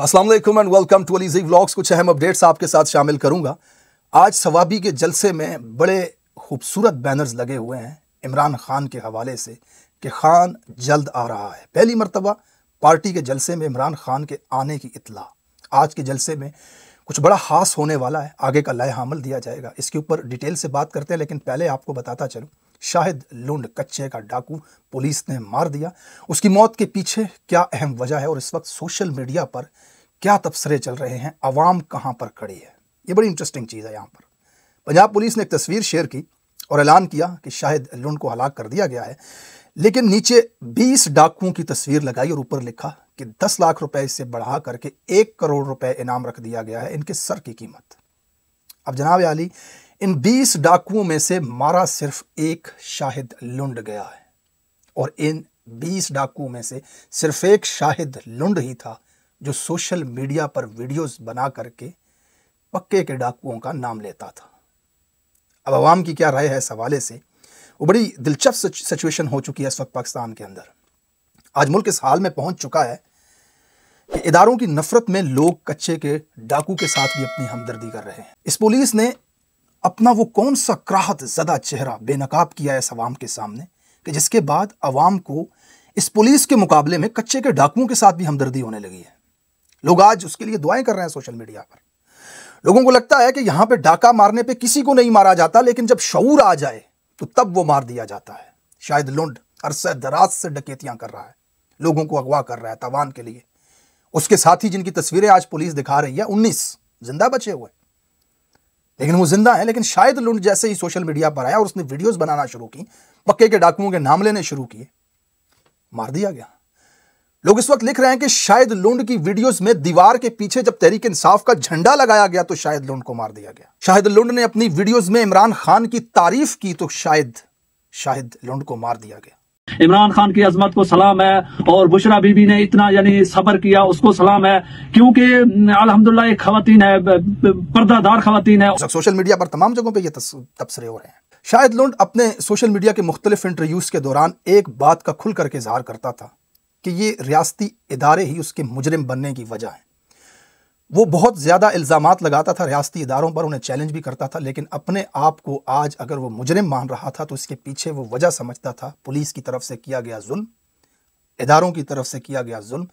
Aslam and welcome to Aliji vlogs कुछ अहम updates आपके साथ शामिल करूंगा आज सवाबी के जलसे में बड़े खूबसूरत बैनर्स लगे हुए हैं इमरान खान के हवाले से कि खान जल्द आ रहा है पहली मरतबा पार्टी के जलसे में इमरान खान के आने की इतला आज के जलसे में कुछ बड़ा हास होने वाला है आगे का लय हामल दिया जाएगा इसके ऊपर डिटेल से बात करते हैं लेकिन पहले आपको बताता चलूँ शाहिद लुंड कच्चे का डाकू पुलिस ने मार दिया उसकी मौत के पीछे क्या अहम वजह है और इस वक्त सोशल मीडिया पर क्या तबसरे चल रहे हैं अवाम कहाँ पर खड़ी है ये बड़ी इंटरेस्टिंग चीज़ है यहाँ पर पंजाब पुलिस ने एक तस्वीर शेयर की और ऐलान किया कि शाहिद लुंड को हलाक कर दिया गया है लेकिन नीचे 20 डाकुओं की तस्वीर लगाई और ऊपर लिखा कि 10 लाख रुपए इससे बढ़ा करके एक करोड़ रुपए इनाम रख दिया गया है इनके सर की कीमत अब जनाब अली इन बीस डाकुओं में से मारा सिर्फ एक शाहिद लुंड गया है और इन बीस डाकुओं में से सिर्फ एक शाहिद लुंड ही था जो सोशल मीडिया पर वीडियोस बना करके पक्के के डाकुओं का नाम लेता था अब आवाम की क्या राय है इस हवाले से वो बड़ी दिलचस्प सिचुएशन हो चुकी है इस वक्त पाकिस्तान के अंदर आज मुल्क इस हाल में पहुंच चुका है कि इदारों की नफरत में लोग कच्चे के डाकू के साथ भी अपनी हमदर्दी कर रहे हैं इस पुलिस ने अपना वो कौन सा क्राहत ज़दा चेहरा बेनकाब किया है इस अवाम के सामने कि जिसके बाद अवाम को इस पुलिस के मुकाबले में कच्चे के डाकुओं के साथ भी हमदर्दी होने लगी है लोग आज उसके लिए दुआएं कर रहे हैं सोशल मीडिया पर लोगों को लगता है कि यहाँ पर डाका मारने पर किसी को नहीं मारा जाता लेकिन जब शऊर आ जाए तो तब वो मार दिया जाता है शायद लुंड अरसे दराज से डकेतियाँ कर रहा है लोगों को अगवा कर रहा है तवान के लिए उसके साथ ही जिनकी तस्वीरें आज पुलिस दिखा रही है उन्नीस जिंदा बचे हुए लेकिन वो जिंदा है लेकिन शायद लुंड जैसे ही सोशल मीडिया पर आया और उसने वीडियोस बनाना शुरू की पक्के के डाकुओं के नाम लेने शुरू किए मार दिया गया लोग इस वक्त लिख रहे हैं कि शायद लुंड की वीडियोस में दीवार के पीछे जब तहरीक इंसाफ का झंडा लगाया गया तो शायद लुंड को मार दिया गया शाहिद लुंड ने अपनी वीडियोज में इमरान खान की तारीफ की तो शायद शाहिद लुंड को मार दिया गया इमरान खान की अजमत को सलाम है और बुशरा बीबी ने इतना यानी सबर किया उसको सलाम है क्योंकि अलहमदुल्ला एक खातन है पर्दादार खातन है सोशल मीडिया पर तमाम जगहों पर यह तबसरे हो रहे हैं शायद लुंड अपने सोशल मीडिया के मुख्तलिफ इंटरव्यूज के दौरान एक बात का खुल करके इजहार करता था कि ये रियाती इदारे ही उसके मुजरिम बनने की वजह है वो बहुत ज़्यादा इल्ज़ाम लगाता था रियाती इदारों पर उन्हें चैलेंज भी करता था लेकिन अपने आप को आज अगर वो मुजरिम मान रहा था तो इसके पीछे वो वजह समझता था पुलिस की तरफ से किया गया जुल्म इदारों की तरफ से किया गया जुल्म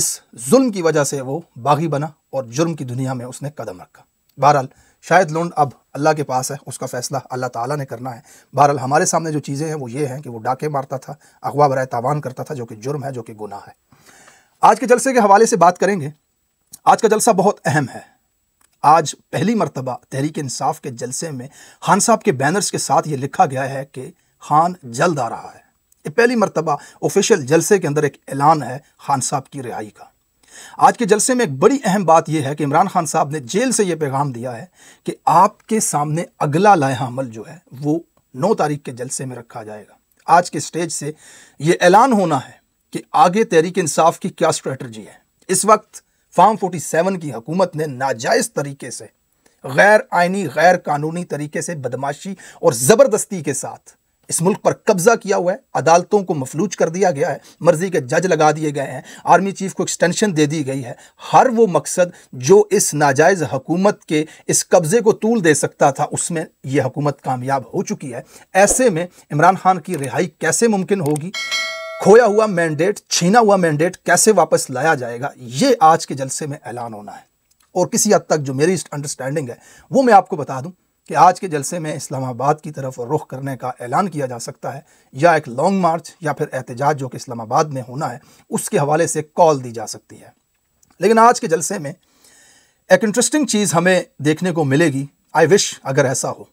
इस जुल्म की वजह से वो बागी बना और जुर्म की दुनिया में उसने कदम रखा बहरहाल शायद लोन अब अल्लाह के पास है उसका फ़ैसला अल्लाह ताला ने करना है बहरहाल हमारे सामने जो चीज़ें हैं वो ये हैं कि वो डाके मारता था अगवा बरए तावान करता था जो कि जुर्म है जो कि गुनाह है आज के जलसे के हवाले से बात करेंगे आज का जलसा बहुत अहम है आज पहली मरतबा तहरीक इंसाफ के जलसे में खान साहब के बैनर्स के साथ ये लिखा गया है कि खान जल्द आ रहा है ये पहली मरतबा ऑफिशियल जलसे के अंदर एक ऐलान है खान साहब की रिहाई का आज के जलसे में एक बड़ी अहम बात यह है कि इमरान खान साहब ने जेल से यह पैगाम दिया है कि आपके सामने अगला लाया अमल जो है वो नौ तारीख के जलसे में रखा जाएगा आज के स्टेज से यह ऐलान होना है कि आगे तहरीक इंसाफ की क्या स्ट्रेटजी है इस वक्त फार्म 47 की हकूमत ने नाजायज़ तरीके से गैर आइनी गैर कानूनी तरीके से बदमाशी और ज़बरदस्ती के साथ इस मुल्क पर कब्जा किया हुआ है अदालतों को मफलूज कर दिया गया है मर्जी के जज लगा दिए गए हैं आर्मी चीफ को एक्सटेंशन दे दी गई है हर वो मकसद जो इस नाजायज़ हकूमत के इस कब्ज़े को तूल दे सकता था उसमें यह हकूमत कामयाब हो चुकी है ऐसे में इमरान खान की रिहाई कैसे मुमकिन होगी खोया हुआ मैंडेट छीना हुआ मैंडेट कैसे वापस लाया जाएगा ये आज के जलसे में ऐलान होना है और किसी हद तक जो मेरी अंडरस्टैंडिंग है वो मैं आपको बता दूं कि आज के जलसे में इस्लामाबाद की तरफ रुख करने का ऐलान किया जा सकता है या एक लॉन्ग मार्च या फिर एहतजाज जो कि इस्लामाबाद में होना है उसके हवाले से कॉल दी जा सकती है लेकिन आज के जलसे में एक इंटरेस्टिंग चीज़ हमें देखने को मिलेगी आई विश अगर ऐसा हो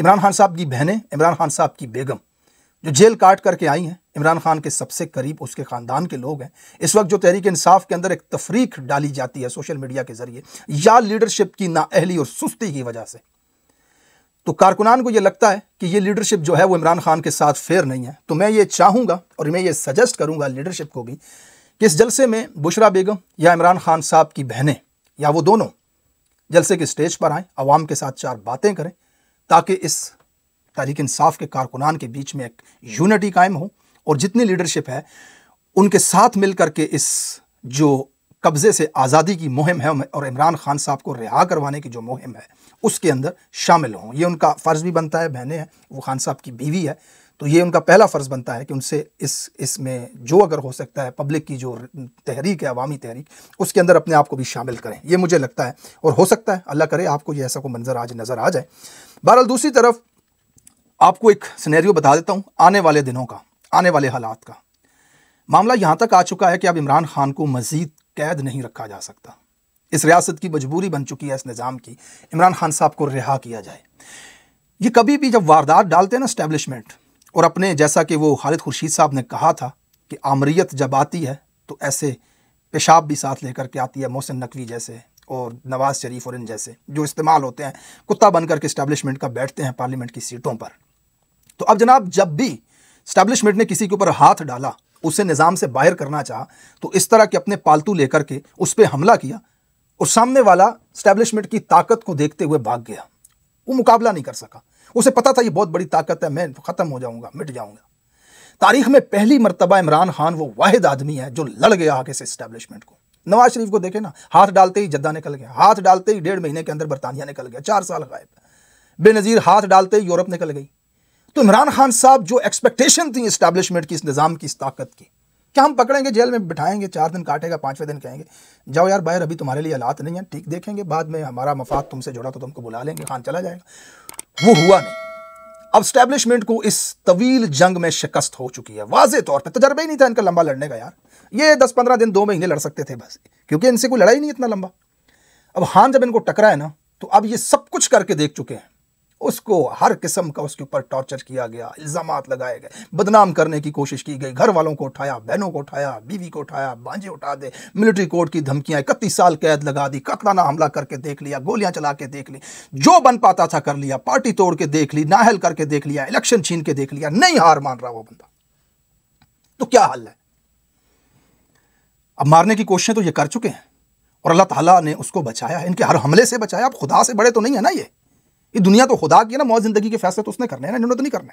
इमरान खान साहब की बहनें इमरान खान साहब की बेगम जो जेल काट करके आई हैं इमरान खान के सबसे करीब उसके ख़ानदान के लोग हैं इस वक्त जो तहरीक इंसाफ के अंदर एक तफरीक डाली जाती है सोशल मीडिया के ज़रिए या लीडरशिप की नाअहली और सुस्ती की वजह से तो कारकुनान को ये लगता है कि ये लीडरशिप जो है वो इमरान खान के साथ फेयर नहीं है तो मैं ये चाहूँगा और मैं ये सजेस्ट करूँगा लीडरशिप को भी कि इस जलसे में बुशरा बेगम या इमरान खान साहब की बहनें या वो दोनों जलसे के स्टेज पर आएँ आवाम के साथ चार बातें करें ताकि इस तहरीक इंसाफ के कारकुनान के बीच में एक यूनिटी कायम हो और जितनी लीडरशिप है उनके साथ मिल करके इस जो कब्ज़े से आज़ादी की मुहिम है और इमरान खान साहब को रिहा करवाने की जो मुहिम है उसके अंदर शामिल हों ये उनका फ़र्ज़ भी बनता है बहनें हैं वो खान साहब की बीवी है तो ये उनका पहला फ़र्ज़ बनता है कि उनसे इस इसमें जो अगर हो सकता है पब्लिक की जो तहरीक है अवामी तहरीक उसके अंदर अपने आप को भी शामिल करें ये मुझे लगता है और हो सकता है अल्लाह करे आपको ये ऐसा कोई मंज़र आज नज़र आ जाए बहरहाल दूसरी तरफ आपको एक सिनेरियो बता देता हूं आने वाले दिनों का आने वाले हालात का मामला यहां तक आ चुका है कि अब इमरान खान को मजीद कैद नहीं रखा जा सकता इस रियासत की मजबूरी बन चुकी है इस निज़ाम की इमरान खान साहब को रिहा किया जाए ये कभी भी जब वारदात डालते हैं ना इस्टेब्लिशमेंट और अपने जैसा कि वो खालिद खुर्शीद साहब ने कहा था कि आमरीत जब आती है तो ऐसे पेशाब भी साथ लेकर के आती है मोहसिन नकवी जैसे और नवाज़ शरीफ और इन जैसे जो इस्तेमाल होते हैं कुत्ता बनकर के इस्टेब्लिशमेंट का बैठते हैं पार्लियामेंट की सीटों पर तो अब जनाब जब भी स्टैब्लिशमेंट ने किसी के ऊपर हाथ डाला उसे निज़ाम से बाहर करना चाहा तो इस तरह के अपने पालतू लेकर के उस पर हमला किया और सामने वाला स्टैब्लिशमेंट की ताकत को देखते हुए भाग गया वो मुकाबला नहीं कर सका उसे पता था ये बहुत बड़ी ताकत है मैं ख़त्म हो जाऊंगा मिट जाऊंगा तारीख में पहली मरतबा इमरान खान वो वाहिद आदमी है जो लड़ गया आगे से स्टैब्लिशमेंट को नवाज शरीफ को देखे ना हाथ डालते ही जद्दा निकल गया हाथ डालते ही डेढ़ महीने के अंदर बरतानिया निकल गया चार साल गायब बेनज़ीर हाथ डालते ही यूरोप निकल गई तो इमरान खान साहब जो एक्सपेक्टेशन थी इस्टेब्लिशमेंट की इस निज़ाम की इस ताकत की क्या हम पकड़ेंगे जेल में बिठाएंगे चार दिन काटेगा पाँचवें दिन कहेंगे जाओ यार बाहर अभी तुम्हारे लिए हालात नहीं है ठीक देखेंगे बाद में हमारा मफाद तुमसे जुड़ा तो तुमको बुला लेंगे खान चला जाएगा वो हुआ नहीं अब स्टैब्लिशमेंट को इस तवील जंग में शिकस्त हो चुकी है वाजे तौर पर तजर्बा ही नहीं था इनका लंबा लड़ने का यार ये दस पंद्रह दिन दो महीने लड़ सकते थे बस क्योंकि इनसे कोई लड़ाई नहीं इतना लंबा अब हान जब इनको टकरा है ना तो अब ये सब कुछ करके देख चुके हैं उसको हर किस्म का उसके ऊपर टॉर्चर किया गया इल्ज़ाम लगाए गए बदनाम करने की कोशिश की गई घर वालों को उठाया बहनों को उठाया बीवी को उठाया बांझे उठा दे मिलिट्री कोर्ट की धमकियां इकतीस साल कैद लगा दी कतलाना हमला करके देख लिया गोलियां चला के देख ली जो बन पाता था कर लिया पार्टी तोड़ के देख ली नाहल करके देख लिया इलेक्शन छीन के देख लिया नहीं हार मान रहा वो बंदा तो क्या हल है अब मारने की कोशिशें तो ये कर चुके हैं और अल्लाह तला ने उसको बचाया इनके हर हमले से बचाया अब खुदा से बड़े तो नहीं है ना ये ये दुनिया तो खुदा की है ना मौत जिंदगी के फैसले तो उसने करने हैं ना इन्होंने तो नहीं करने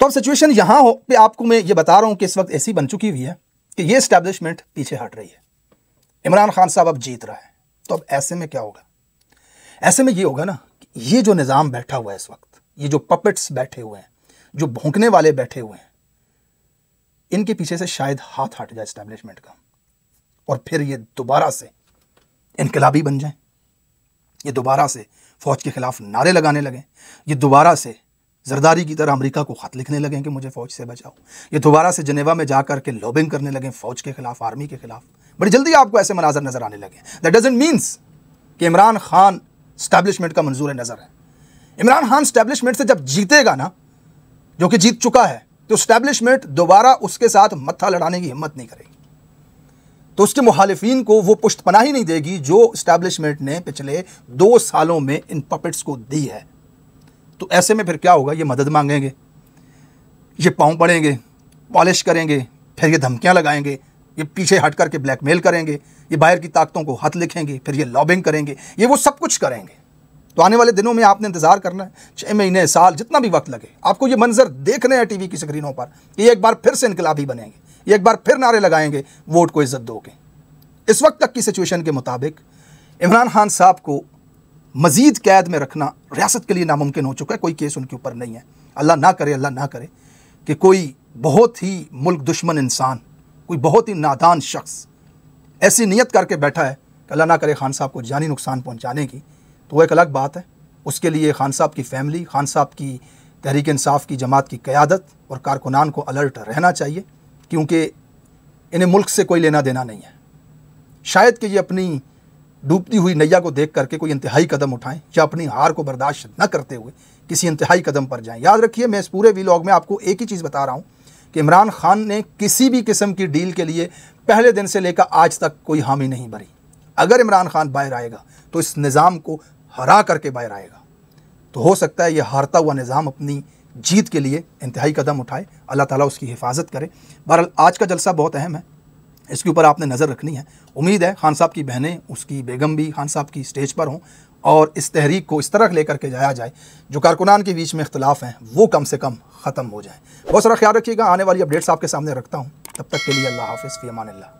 तो अब सिचुएशन यहाँ हो पे आपको मैं ये बता रहा हूँ कि इस वक्त ऐसी बन चुकी हुई है कि ये स्टैब्लिशमेंट पीछे हट रही है इमरान खान साहब अब जीत रहा है तो अब ऐसे में क्या होगा ऐसे में ये होगा ना ये जो निज़ाम बैठा हुआ है इस वक्त ये जो पपेट्स बैठे हुए हैं जो भोंकने वाले बैठे हुए हैं इनके पीछे से शायद हाथ हट जाए इस्टेब्लिशमेंट का और फिर ये दोबारा से इनकलाबी बन जाए ये दोबारा से फ़ौज के ख़िलाफ़ नारे लगाने लगें ये दोबारा से जरदारी की तरह अमेरिका को ख़त लिखने लगें कि मुझे फ़ौज से बचाओ ये दोबारा से जनेवा में जा के लॉबिंग करने लगें फ़ौज के ख़िलाफ़ आर्मी के ख़िलाफ़ बड़ी जल्दी आपको ऐसे मनाजर नज़र आने लगे दैट डजेंट मीन्स कि इमरान खान स्टैब्लिशमेंट का मंजूर नज़र है इमरान खान स्टैब्लिशमेंट से जब जीतेगा ना जो कि जीत चुका है तो स्टैब्लिशमेंट दोबारा उसके साथ मत्था लड़ाने की हिम्मत नहीं करेगी तो उसके मुखालफन को वो पुष्ट पना ही नहीं देगी जो इस्टेब्लिशमेंट ने पिछले दो सालों में इन पपेट्स को दी है तो ऐसे में फिर क्या होगा ये मदद मांगेंगे ये पाँव पड़ेंगे पॉलिश करेंगे फिर ये धमकियाँ लगाएंगे ये पीछे हट करके ब्लैकमेल करेंगे ये बाहर की ताकतों को हाथ लिखेंगे फिर ये लॉबिंग करेंगे ये वो सब कुछ करेंगे तो आने वाले दिनों में आपने इंतज़ार करना है छः महीने साल जितना भी वक्त लगे आपको ये मंजर देखने हैं टीवी की स्क्रीनों पर ये एक बार फिर से इनकलाबी बनेंगे ये एक बार फिर नारे लगाएंगे वोट को इज्जत दोगे इस वक्त तक की सिचुएशन के मुताबिक इमरान खान साहब को मजीद कैद में रखना रियासत के लिए नामुमकिन हो चुका है कोई केस उनके ऊपर नहीं है अल्लाह ना करे अल्लाह ना करे कि कोई बहुत ही मुल्क दुश्मन इंसान कोई बहुत ही नादान शख्स ऐसी नीयत करके बैठा है कि अल्लाह ना करे खान साहब को जानी नुकसान पहुँचाने की तो वो एक अलग बात है उसके लिए खान साहब की फैमिली खान साहब की तहरीक इंसाफ की जमात की क़्यादत और कारकुनान को अलर्ट रहना चाहिए क्योंकि इन्हें मुल्क से कोई लेना देना नहीं है शायद कि ये अपनी डूबती हुई नैया को देख करके कोई इंतहाई कदम उठाएं या अपनी हार को बर्दाश्त न करते हुए किसी इंतहाई कदम पर जाएं याद रखिए मैं इस पूरे वीलॉग में आपको एक ही चीज़ बता रहा हूँ कि इमरान खान ने किसी भी किस्म की डील के लिए पहले दिन से लेकर आज तक कोई हामी नहीं भरी अगर इमरान खान बाहर आएगा तो इस निज़ाम को हरा करके बाहर आएगा तो हो सकता है ये हारता हुआ निज़ाम अपनी जीत के लिए इंतहाई कदम उठाए अल्लाह ताला उसकी हिफाजत करे बहरहाल आज का जलसा बहुत अहम है इसके ऊपर आपने नज़र रखनी है उम्मीद है खान साहब की बहनें उसकी बेगम भी खान साहब की स्टेज पर हों और इस तहरीक को इस तरह लेकर के जाया जाए जो कारकुनान के बीच में इख्तलाफ हैं वो कम से कम ख़त्म हो जाए बहुत सारा ख्याल रखिएगा आने वाली अपडेट्स आपके सामने रखता हूँ तब तक के लिए अल्लाह हाफ़ फ़ी अमान